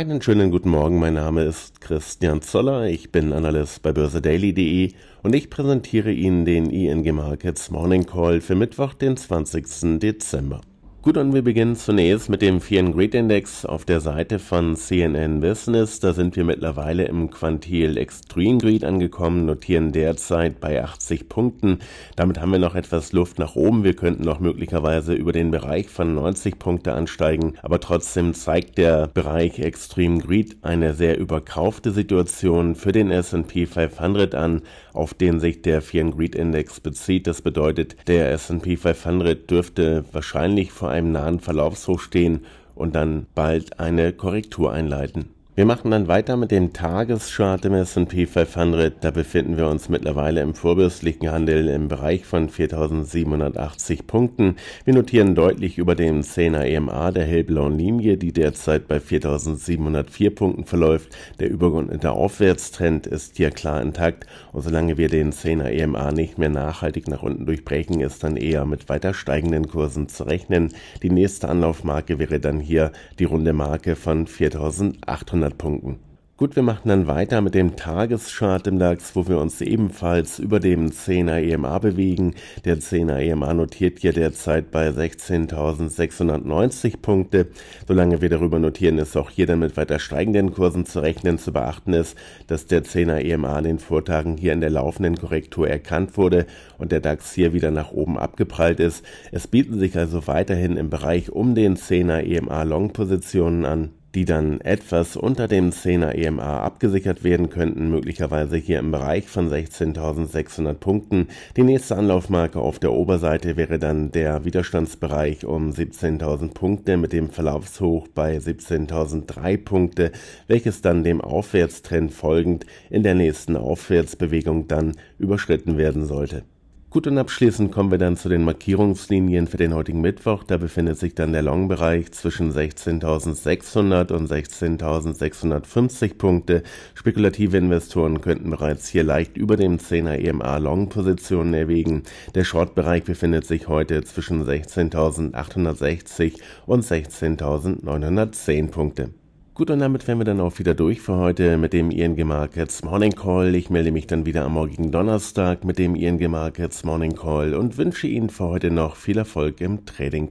Einen schönen guten Morgen, mein Name ist Christian Zoller, ich bin Analyst bei börsedaily.de und ich präsentiere Ihnen den ING Markets Morning Call für Mittwoch, den 20. Dezember. Gut, und wir beginnen zunächst mit dem Fear Greed Index auf der Seite von CNN Business. Da sind wir mittlerweile im Quantil Extreme Greed angekommen, notieren derzeit bei 80 Punkten. Damit haben wir noch etwas Luft nach oben. Wir könnten noch möglicherweise über den Bereich von 90 Punkte ansteigen. Aber trotzdem zeigt der Bereich Extreme Greed eine sehr überkaufte Situation für den S&P 500 an, auf den sich der Fear Greed Index bezieht. Das bedeutet, der S&P 500 dürfte wahrscheinlich vor vor einem nahen Verlaufshoch stehen und dann bald eine Korrektur einleiten. Wir machen dann weiter mit dem Tageschart im S&P 500. Da befinden wir uns mittlerweile im vorbürstlichen Handel im Bereich von 4780 Punkten. Wir notieren deutlich über dem 10er EMA der hellblauen Linie, die derzeit bei 4704 Punkten verläuft. Der übergeordnete Aufwärtstrend ist hier klar intakt und solange wir den 10er EMA nicht mehr nachhaltig nach unten durchbrechen, ist dann eher mit weiter steigenden Kursen zu rechnen. Die nächste Anlaufmarke wäre dann hier die runde Marke von 4800 Punkten. Gut, wir machen dann weiter mit dem Tageschart im DAX, wo wir uns ebenfalls über dem 10er EMA bewegen. Der 10er EMA notiert hier derzeit bei 16.690 Punkte. Solange wir darüber notieren, ist auch hier dann mit weiter steigenden Kursen zu rechnen. Zu beachten ist, dass der 10er EMA in den Vortagen hier in der laufenden Korrektur erkannt wurde und der DAX hier wieder nach oben abgeprallt ist. Es bieten sich also weiterhin im Bereich um den 10er EMA Long-Positionen an die dann etwas unter dem 10er EMA abgesichert werden könnten, möglicherweise hier im Bereich von 16.600 Punkten. Die nächste Anlaufmarke auf der Oberseite wäre dann der Widerstandsbereich um 17.000 Punkte mit dem Verlaufshoch bei 17.003 Punkte, welches dann dem Aufwärtstrend folgend in der nächsten Aufwärtsbewegung dann überschritten werden sollte. Gut, und abschließend kommen wir dann zu den Markierungslinien für den heutigen Mittwoch. Da befindet sich dann der Long-Bereich zwischen 16.600 und 16.650 Punkte. Spekulative Investoren könnten bereits hier leicht über dem 10er EMA Long-Positionen erwägen. Der Short-Bereich befindet sich heute zwischen 16.860 und 16.910 Punkte. Gut, und damit wären wir dann auch wieder durch für heute mit dem ING Markets Morning Call. Ich melde mich dann wieder am morgigen Donnerstag mit dem ING Markets Morning Call und wünsche Ihnen für heute noch viel Erfolg im Trading.